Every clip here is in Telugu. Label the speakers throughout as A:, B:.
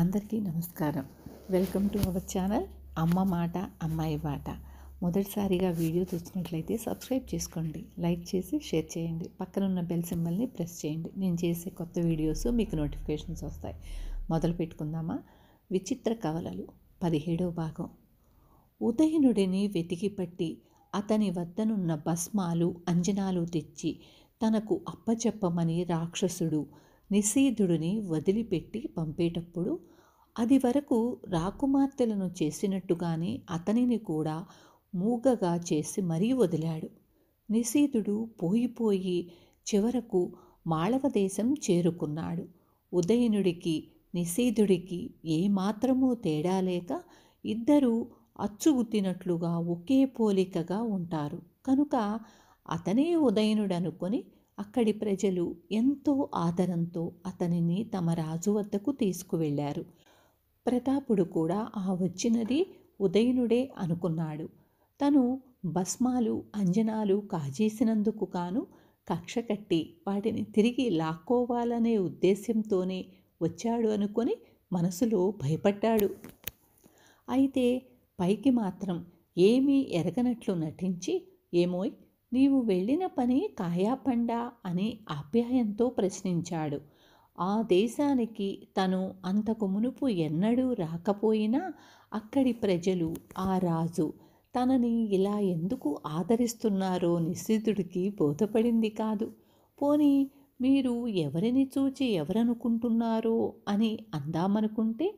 A: అందరికీ నమస్కారం వెల్కమ్ టు అవర్ ఛానల్ అమ్మ మాట అమ్మాయి బాట మొదటిసారిగా వీడియో చూసినట్లయితే సబ్స్క్రైబ్ చేసుకోండి లైక్ చేసి షేర్ చేయండి పక్కనున్న బెల్ సింబల్ని ప్రెస్ చేయండి నేను చేసే కొత్త వీడియోస్ మీకు నోటిఫికేషన్స్ వస్తాయి మొదలు పెట్టుకుందామా విచిత్ర కవలలు పదిహేడవ భాగం ఉదయనుడిని వెతికి పట్టి అతని వద్దనున్న భస్మాలు అంజనాలు తెచ్చి తనకు అప్పచెప్పమని రాక్షసుడు నిశీధుడిని వదిలిపెట్టి పంపేటప్పుడు అది వరకు రాకుమార్తెలను చేసినట్టుగానే అతనిని కూడా మూగగా చేసి మరీ వదిలాడు నిశీధుడు పోయిపోయి చివరకు మాళవదేశం చేరుకున్నాడు ఉదయనుడికి నిశీధుడికి ఏమాత్రమూ తేడా లేక ఇద్దరూ అచ్చుగుద్దినట్లుగా ఒకే పోలికగా ఉంటారు కనుక అతనే ఉదయనుడనుకొని అక్కడి ప్రజలు ఎంతో ఆదరంతో అతనిని తమ రాజు వద్దకు తీసుకువెళ్లారు ప్రతాపుడు కూడా ఆ వచ్చినది ఉదయనుడే అనుకున్నాడు తను భస్మాలు అంజనాలు కాజేసినందుకు కాను కక్ష కట్టి వాటిని తిరిగి లాక్కోవాలనే ఉద్దేశ్యంతోనే వచ్చాడు అనుకొని మనసులో భయపడ్డాడు అయితే పైకి మాత్రం ఏమీ ఎరగనట్లు నటించి ఏమోయ్ నీవు వెళ్ళిన పని కాయాపండా అని ఆప్యాయంతో ప్రశ్నించాడు ఆ దేశానికి తను అంతకు మునుపు ఎన్నడూ రాకపోయినా అక్కడి ప్రజలు ఆ రాజు తనని ఇలా ఎందుకు ఆదరిస్తున్నారో నిశ్చితుడికి బోధపడింది కాదు పోనీ మీరు ఎవరిని చూచి ఎవరనుకుంటున్నారో అని అందామనుకుంటే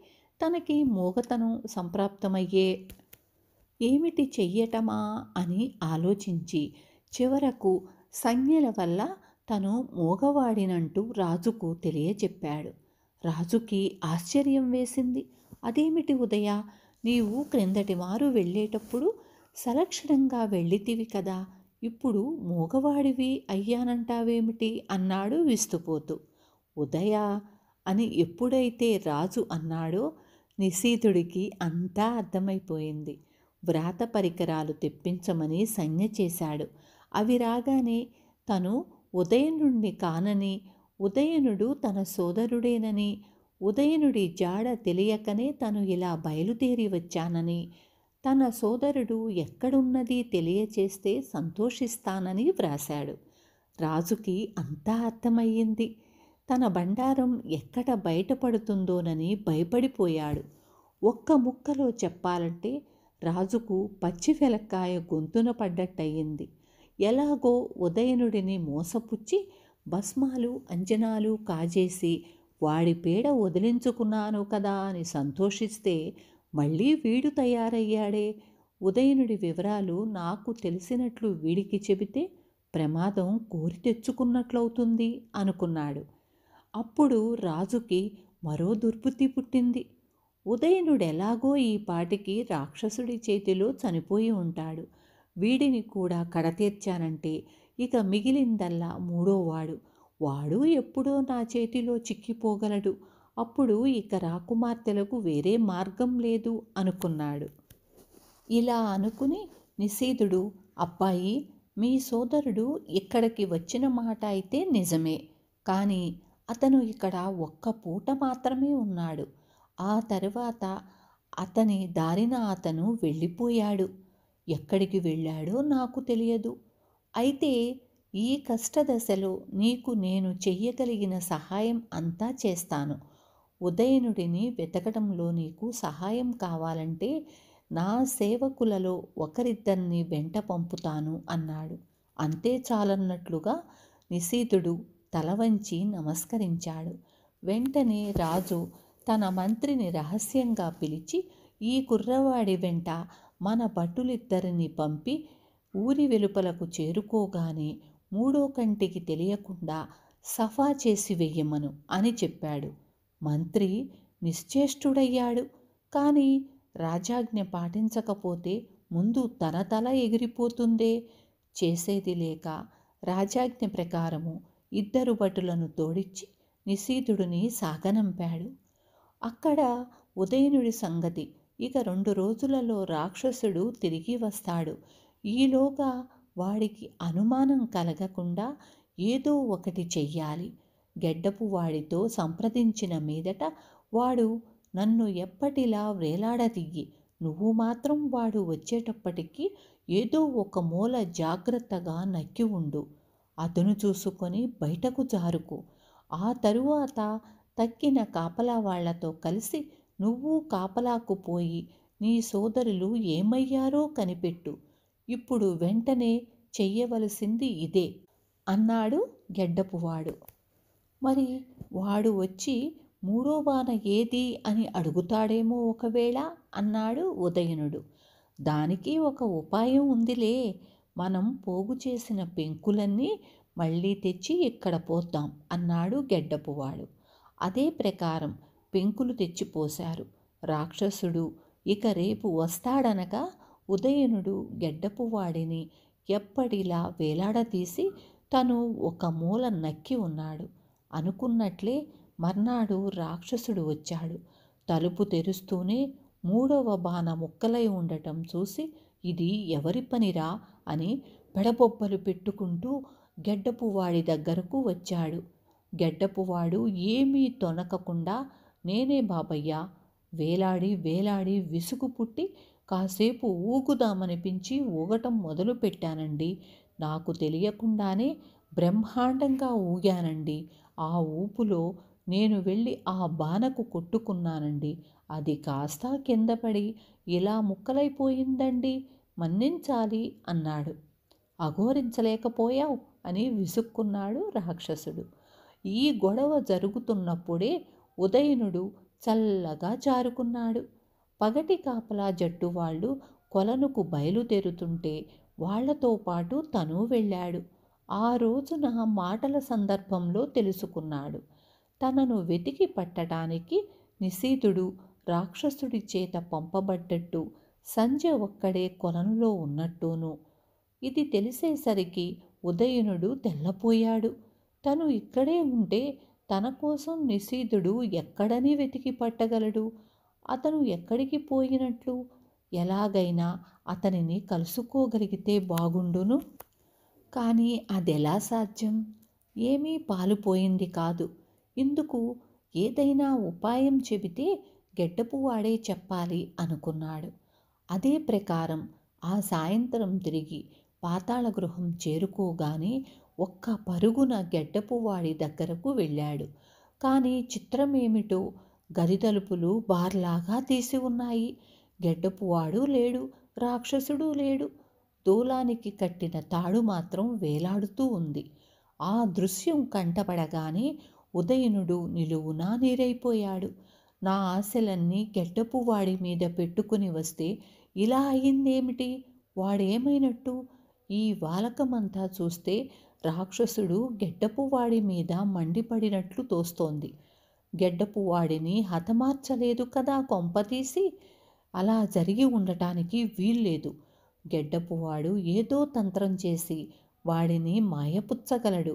A: తనకి మోగతనం సంప్రాప్తమయ్యే ఏమిటి చెయ్యటమా అని ఆలోచించి చివరకు సంజ్ఞల వల్ల తను మోగవాడినంటూ రాజుకు తెలియచెప్పాడు రాజుకి ఆశ్చర్యం వేసింది అదేమిటి ఉదయ నీవు క్రిందటి వారు వెళ్ళేటప్పుడు సలక్షణంగా వెళ్ళితివి కదా ఇప్పుడు మూగవాడివి అయ్యానంటావేమిటి అన్నాడు విస్తుపోతూ ఉదయ అని ఎప్పుడైతే రాజు అన్నాడో నిశీతుడికి అంతా అర్థమైపోయింది వ్రాత పరికరాలు తెప్పించమని సంజ్ఞ చేశాడు అవి రాగానే తను ఉదయనుడిని కానని ఉదయనుడు తన సోదరుడేనని ఉదయనుడి జాడ తెలియకనే తను ఇలా బయలుదేరి వచ్చానని తన సోదరుడు ఎక్కడున్నది తెలియచేస్తే సంతోషిస్తానని వ్రాశాడు రాజుకి అంతా అర్థమయ్యింది తన బండారం ఎక్కడ బయటపడుతుందోనని భయపడిపోయాడు ఒక్క ముక్కలో చెప్పాలంటే రాజుకు పచ్చి వెలక్కాయ గొంతున పడ్డట్టయింది ఎలాగో ఉదయనుడిని మోసపుచ్చి భస్మాలు అంజనాలు కాజేసి వాడి పేడ వదిలించుకున్నాను కదా అని సంతోషిస్తే మళ్ళీ వీడు తయారయ్యాడే ఉదయనుడి వివరాలు నాకు తెలిసినట్లు వీడికి చెబితే ప్రమాదం కోరి తెచ్చుకున్నట్లవుతుంది అనుకున్నాడు అప్పుడు రాజుకి మరో దుర్బుద్ధి పుట్టింది ఉదయనుడెలాగో ఈ పాటికి రాక్షసుడి చేతిలో చనిపోయి ఉంటాడు వీడిని కూడా కడతీర్చానంటే ఇక మిగిలిందల్లా మూడోవాడు వాడు ఎప్పుడో నా చేతిలో చిక్కిపోగలడు అప్పుడు ఇక రాకుమార్తెలకు వేరే మార్గం లేదు అనుకున్నాడు ఇలా అనుకుని నిషేధుడు అబ్బాయి మీ సోదరుడు ఇక్కడికి వచ్చిన మాట అయితే నిజమే కానీ అతను ఇక్కడ ఒక్క పూట మాత్రమే ఉన్నాడు ఆ తర్వాత అతని దారిన అతను వెళ్ళిపోయాడు ఎక్కడికి వెళ్ళాడో నాకు తెలియదు అయితే ఈ కష్టదశలో నీకు నేను చెయ్యగలిగిన సహాయం అంతా చేస్తాను ఉదయనుడిని వెతకడంలో నీకు సహాయం కావాలంటే నా సేవకులలో ఒకరిద్దరిని వెంట పంపుతాను అన్నాడు అంతే చాలన్నట్లుగా నిశీతుడు తల వంచి నమస్కరించాడు వెంటనే రాజు తన మంత్రిని రహస్యంగా పిలిచి ఈ కుర్రవాడి వెంట మన భటులిద్దరిని పంపి ఊరి వెలుపలకు చేరుకోగానే మూడో కంటికి తెలియకుండా సఫా చేసి వెయ్యమను అని చెప్పాడు మంత్రి నిశ్చేష్టుడయ్యాడు కానీ రాజాజ్ఞ పాటించకపోతే ముందు తన తల ఎగిరిపోతుందే చేసేది లేక రాజాజ్ఞ ప్రకారము ఇద్దరు భటులను తోడిచ్చి నిశీధుడిని సాగనంపాడు అక్కడ ఉదయనుడి సంగతి ఇక రెండు రోజులలో రాక్షసుడు తిరిగి వస్తాడు ఈలోగా వాడికి అనుమానం కలగకుండా ఏదో ఒకటి చెయ్యాలి గెడ్డపు వాడితో సంప్రదించిన మీదట వాడు నన్ను ఎప్పటిలా వేలాడదియ్యి నువ్వు మాత్రం వాడు వచ్చేటప్పటికి ఏదో ఒక మూల జాగ్రత్తగా నక్కి ఉండు అతను చూసుకొని బయటకు జారుకు ఆ తరువాత తక్కిన కాపలా వాళ్లతో కలిసి నువ్వు కాపలాకు పోయి నీ సోదరులు ఏమయ్యారో కనిపెట్టు ఇప్పుడు వెంటనే చెయ్యవలసింది ఇదే అన్నాడు గెడ్డపువాడు మరి వాడు వచ్చి మూడో ఏది అని అడుగుతాడేమో ఒకవేళ అన్నాడు ఉదయనుడు దానికి ఒక ఉపాయం ఉందిలే మనం పోగు చేసిన పెంకులన్నీ మళ్ళీ తెచ్చి ఇక్కడ పోద్దాం అన్నాడు గెడ్డపువాడు అదే ప్రకారం పెంకులు తెచ్చిపోశారు రాక్షసుడు ఇక రేపు వస్తాడనక ఉదయనుడు గెడ్డపువాడిని ఎప్పటిలా వేలాడదీసి తను ఒక మూల నక్కి ఉన్నాడు అనుకున్నట్లే మర్నాడు రాక్షసుడు వచ్చాడు తలుపు తెరుస్తూనే మూడవ బాణ ముక్కలై ఉండటం చూసి ఇది ఎవరి పనిరా అని పెడబొబ్బలు పెట్టుకుంటూ గెడ్డపువాడి దగ్గరకు వచ్చాడు గెడ్డపువాడు ఏమీ తొనకకుండా నేనే బాబయ్యా వేలాడి వేలాడి విసుగు పుట్టి కాసేపు ఊగుదామనిపించి ఊగటం మొదలు పెట్టానండి నాకు తెలియకుండానే బ్రహ్మాండంగా ఊగానండి ఆ ఊపులో నేను వెళ్ళి ఆ బాణకు కొట్టుకున్నానండి అది కాస్త కిందపడి ఇలా ముక్కలైపోయిందండి మన్నించాలి అన్నాడు అఘోరించలేకపోయావు అని విసుక్కున్నాడు రాక్షసుడు ఈ గొడవ జరుగుతున్నప్పుడే ఉదయనుడు చల్లగా జారుకున్నాడు పగటి కాపలా జట్టు వాళ్ళు కొలనుకు బయలుదేరుతుంటే వాళ్లతో పాటు తను వెళ్ళాడు ఆ రోజున మాటల సందర్భంలో తెలుసుకున్నాడు తనను వెతికి పట్టడానికి నిశీతుడు రాక్షసుడి చేత పంపబడ్డట్టు సంజ ఒక్కడే కొలనులో ఉన్నట్టును ఇది తెలిసేసరికి ఉదయనుడు తెల్లపోయాడు తను ఇక్కడే ఉంటే తన కోసం నిశీధుడు ఎక్కడని వెతికి పట్టగలడు అతను ఎక్కడికి పోయినట్లు ఎలాగైనా అతనిని కలుసుకోగలిగితే బాగుండును కానీ అదెలా సాధ్యం ఏమీ పాలుపోయింది కాదు ఇందుకు ఏదైనా ఉపాయం చెబితే గెడ్డపువాడే చెప్పాలి అనుకున్నాడు అదే ప్రకారం ఆ సాయంత్రం తిరిగి పాతాళ గృహం చేరుకోగానే ఒక్క పరుగున గెడ్డపువాడి దగ్గరకు వెళ్ళాడు కానీ చిత్రం ఏమిటో గరితలుపులు బార్లాగా తీసి ఉన్నాయి గెడ్డపువాడు లేడు రాక్షసుడు లేడు దూలానికి కట్టిన తాడు మాత్రం వేలాడుతూ ఉంది ఆ దృశ్యం కంటపడగానే ఉదయనుడు నిలువునా నీరైపోయాడు నా ఆశలన్నీ గెడ్డపువాడి మీద పెట్టుకుని వస్తే ఇలా అయిందేమిటి వాడేమైనట్టు ఈ వాలకమంతా చూస్తే రాక్షసుడు గెడ్డపువాడి మీద మండిపడినట్లు తోస్తోంది గెడ్డపువాడిని హతమార్చలేదు కదా కొంపతీసి అలా జరిగి ఉండటానికి వీల్లేదు గెడ్డపువాడు ఏదో తంత్రం చేసి వాడిని మాయపుచ్చగలడు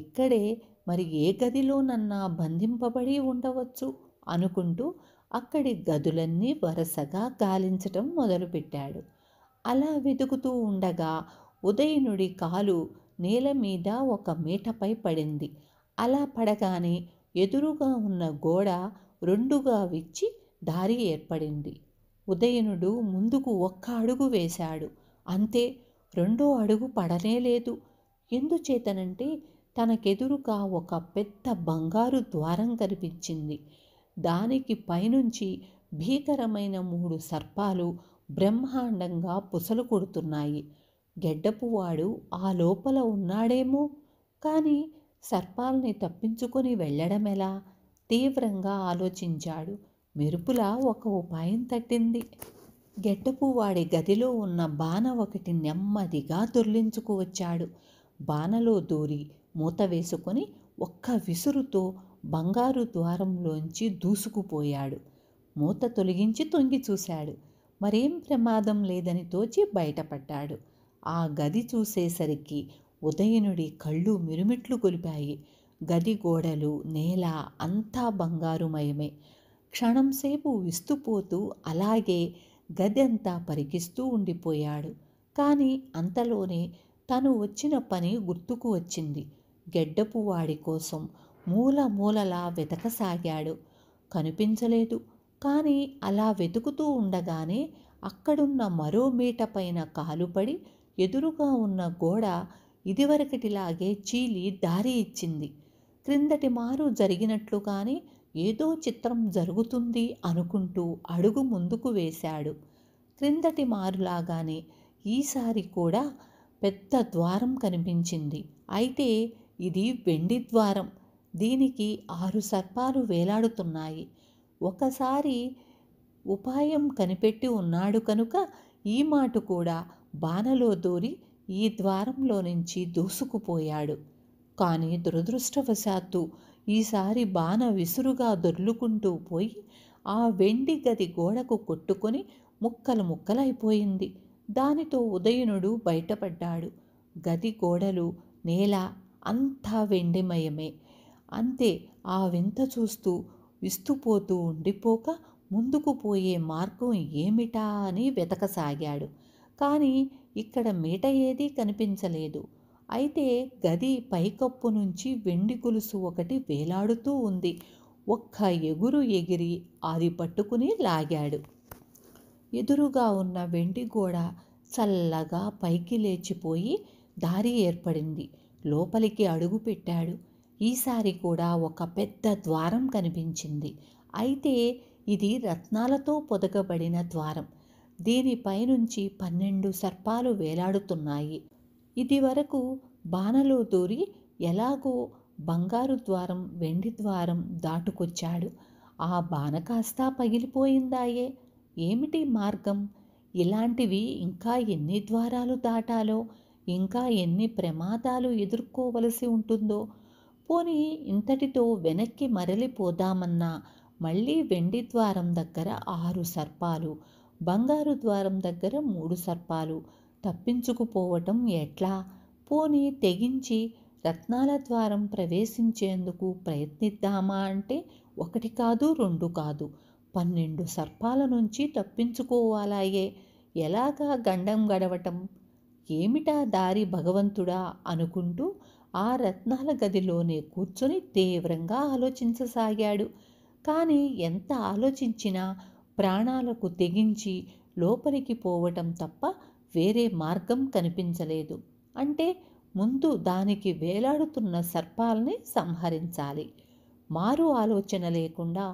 A: ఇక్కడే మరి ఏ గదిలోనన్నా బంధింపబడి ఉండవచ్చు అనుకుంటూ అక్కడి గదులన్నీ వరుసగా గాలించటం మొదలుపెట్టాడు అలా వెతుకుతూ ఉండగా ఉదయనుడి కాలు నేల మీద ఒక మీటపై పడింది అలా పడగానే ఎదురుగా ఉన్న గోడ రెండుగా విచ్చి దారి ఏర్పడింది ఉదయనుడు ముందుకు ఒక్క అడుగు వేశాడు అంతే రెండో అడుగు పడనే లేదు ఎందుచేతనంటే తనకెదురుగా ఒక పెద్ద బంగారు ద్వారం కనిపించింది దానికి పైనుంచి భీకరమైన మూడు సర్పాలు బ్రహ్మాండంగా పుసలు కొడుతున్నాయి గెడ్డపువాడు ఆ లోపల ఉన్నాడేమో కానీ సర్పాల్ని తప్పించుకొని వెళ్ళడమెలా తీవ్రంగా ఆలోచించాడు మెరుపులా ఒక ఉపాయం తట్టింది గెడ్డపువాడి గదిలో ఉన్న బాణ ఒకటి నెమ్మదిగా దొర్లించుకు వచ్చాడు బాణలో దూరి మూత వేసుకొని ఒక్క విసురుతో బంగారు ద్వారంలోంచి దూసుకుపోయాడు మూత తొలగించి తొంగి చూశాడు మరేం ప్రమాదం లేదని తోచి బయటపడ్డాడు ఆ గది చూసేసరికి ఉదయనుడి కళ్ళు మిరుమిట్లు కొలిపాయి గది గోడలు నేల అంతా బంగారుమయమే క్షణంసేపు విస్తుపోతూ అలాగే గదంతా పరికిస్తూ ఉండిపోయాడు కానీ అంతలోనే తను వచ్చిన పని గుర్తుకు వచ్చింది గెడ్డపు వాడి కోసం మూల మూలలా వెతకసాగాడు కనిపించలేదు కానీ అలా వెతుకుతూ ఉండగానే అక్కడున్న మరో మీట పైన కాలుపడి ఎదురుగా ఉన్న గోడ ఇదివరకటిలాగే చీలి దారి ఇచ్చింది క్రిందటి మారు జరిగినట్లుగానే ఏదో చిత్రం జరుగుతుంది అనుకుంటూ అడుగు ముందుకు వేశాడు క్రిందటి మారులాగానే ఈసారి కూడా పెద్ద ద్వారం కనిపించింది అయితే ఇది వెండి ద్వారం దీనికి ఆరు సర్పాలు వేలాడుతున్నాయి ఒకసారి ఉపాయం కనిపెట్టి ఉన్నాడు కనుక ఈ మాట కూడా బానలో దూరి ఈ ద్వారంలో నుంచి దూసుకుపోయాడు కానీ దురదృష్టవశాత్తు ఈసారి బాణ విసురుగా దొర్లుకుంటూ పోయి ఆ వెండి గది గోడకు కొట్టుకొని ముక్కలు ముక్కలైపోయింది దానితో ఉదయనుడు బయటపడ్డాడు గది గోడలు నేల అంతా వెండిమయమే అంతే ఆ వింత చూస్తూ విస్తుపోతూ ఉండిపోక ముందుకు పోయే మార్గం ఏమిటా అని వెతకసాగాడు కానీ ఇక్కడ మీట ఏదీ కనిపించలేదు అయితే గది పైకప్పు నుంచి వెండి గొలుసు ఒకటి వేలాడుతూ ఉంది ఒక్క ఎగురు ఎగిరి అది పట్టుకుని లాగాడు ఎదురుగా ఉన్న వెండి గోడ చల్లగా పైకి లేచిపోయి దారి ఏర్పడింది లోపలికి అడుగు పెట్టాడు ఈసారి కూడా ఒక పెద్ద ద్వారం కనిపించింది అయితే ఇది రత్నాలతో పొదగబడిన ద్వారం దీనిపైనుంచి పన్నెండు సర్పాలు వేలాడుతున్నాయి ఇదివరకు బాణలో దూరి ఎలాగో బంగారు ద్వారం వెండి ద్వారం దాటుకొచ్చాడు ఆ బాణ కాస్తా పగిలిపోయిందాయే ఏమిటి మార్గం ఇలాంటివి ఇంకా ఎన్ని ద్వారాలు దాటాలో ఇంకా ఎన్ని ప్రమాదాలు ఎదుర్కోవలసి ఉంటుందో పోనీ ఇంతటితో వెనక్కి మరలిపోదామన్నా మళ్ళీ వెండి ద్వారం దగ్గర ఆరు సర్పాలు బంగారు ద్వారం దగ్గర మూడు సర్పాలు తప్పించుకుపోవటం ఎట్లా పోనీ తెగించి రత్నాల ద్వారం ప్రవేశించేందుకు ప్రయత్నిద్దామా అంటే ఒకటి కాదు రెండు కాదు పన్నెండు సర్పాల నుంచి తప్పించుకోవాలాయే ఎలాగా గండం గడవటం ఏమిటా దారి భగవంతుడా అనుకుంటూ ఆ రత్నాల గదిలోనే కూర్చొని తీవ్రంగా ఆలోచించసాగాడు కానీ ఎంత ఆలోచించినా ప్రాణాలకు తెగించి లోపలికి పోవటం తప్ప వేరే మార్గం కనిపించలేదు అంటే ముందు దానికి వేలాడుతున్న సర్పాలని సంహరించాలి మారు ఆలోచన లేకుండా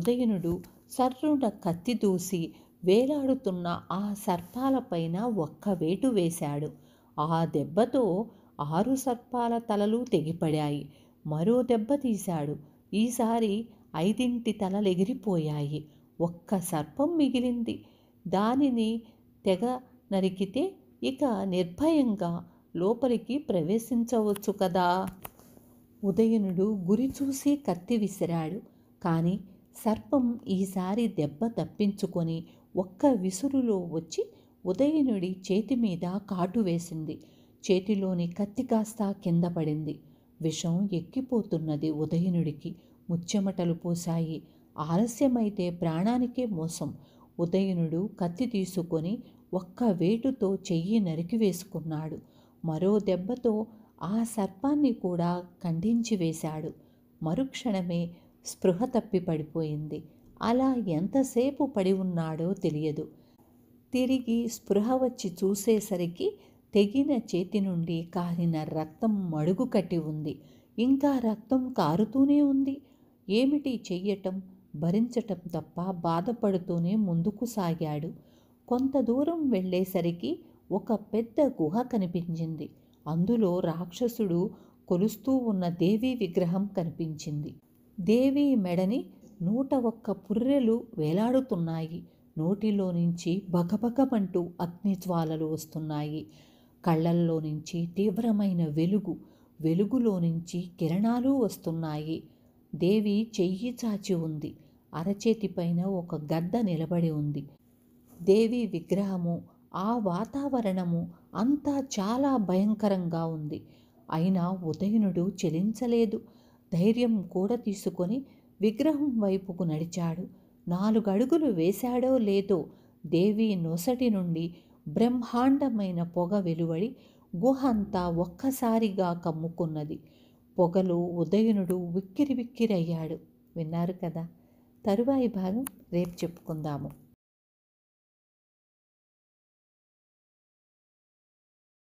A: ఉదయనుడు సర్రుడ కత్తి దూసి వేలాడుతున్న ఆ సర్పాలపైన ఒక్క వేటు వేశాడు ఆ దెబ్బతో ఆరు సర్పాల తలలు తెగిపడాయి మరో దెబ్బ తీశాడు ఈసారి ఐదింటి తలలెగిరిపోయాయి ఒక్క సర్పం మిగిలింది దానిని తెగ నరికితే ఇక నిర్భయంగా లోపలికి ప్రవేశించవచ్చు కదా ఉదయనుడు గురి చూసి కత్తి విసిరాడు కానీ సర్పం ఈసారి దెబ్బ తప్పించుకొని ఒక్క విసురులో వచ్చి ఉదయనుడి చేతి మీద కాటు వేసింది చేతిలోని కత్తి కాస్త కింద పడింది విషం ఎక్కిపోతున్నది ఉదయనుడికి ముచ్చెమటలు పోశాయి ఆలస్యమైతే ప్రాణానికే మోసం ఉదయనుడు కత్తి తీసుకొని ఒక్క వేటుతో చెయ్యి నరికివేసుకున్నాడు మరో దెబ్బతో ఆ సర్పాన్ని కూడా ఖండించి వేశాడు మరుక్షణమే స్పృహ తప్పి పడిపోయింది అలా ఎంతసేపు పడి ఉన్నాడో తెలియదు తిరిగి స్పృహ వచ్చి చూసేసరికి తెగిన చేతి నుండి కారిన రక్తం మడుగు కట్టి ఉంది ఇంకా రక్తం కారుతూనే ఉంది ఏమిటి చెయ్యటం భరించటం తప్ప బాధపడుతూనే ముందుకు సాగాడు కొంత దూరం వెళ్ళేసరికి ఒక పెద్ద గుహ కనిపించింది అందులో రాక్షసుడు కొలుస్తూ ఉన్న దేవి విగ్రహం కనిపించింది దేవి మెడని నూట ఒక్క పుర్రెలు వేలాడుతున్నాయి నోటిలో నుంచి బగబగమంటూ అగ్నిజ్వాలలు వస్తున్నాయి కళ్ళల్లో నుంచి తీవ్రమైన వెలుగు వెలుగులో నుంచి కిరణాలు వస్తున్నాయి దేవి చెయ్యి చాచి ఉంది అరచేతిపైన ఒక గద్ద నిలబడి ఉంది దేవి విగ్రహము ఆ వాతావరణము అంతా చాలా భయంకరంగా ఉంది అయినా ఉదయనుడు చెలించలేదు ధైర్యం కూడా తీసుకొని విగ్రహం వైపుకు నడిచాడు నాలుగడుగులు వేశాడో లేదో దేవి నొసటి నుండి బ్రహ్మాండమైన పొగ వెలువడి గుహ అంతా ఒక్కసారిగా కమ్ముకున్నది పొగలు ఉదయనుడు విక్కిరి విక్కిరయ్యాడు విన్నారు కదా తరువాయి భాగం రేపు చెప్పుకుందాము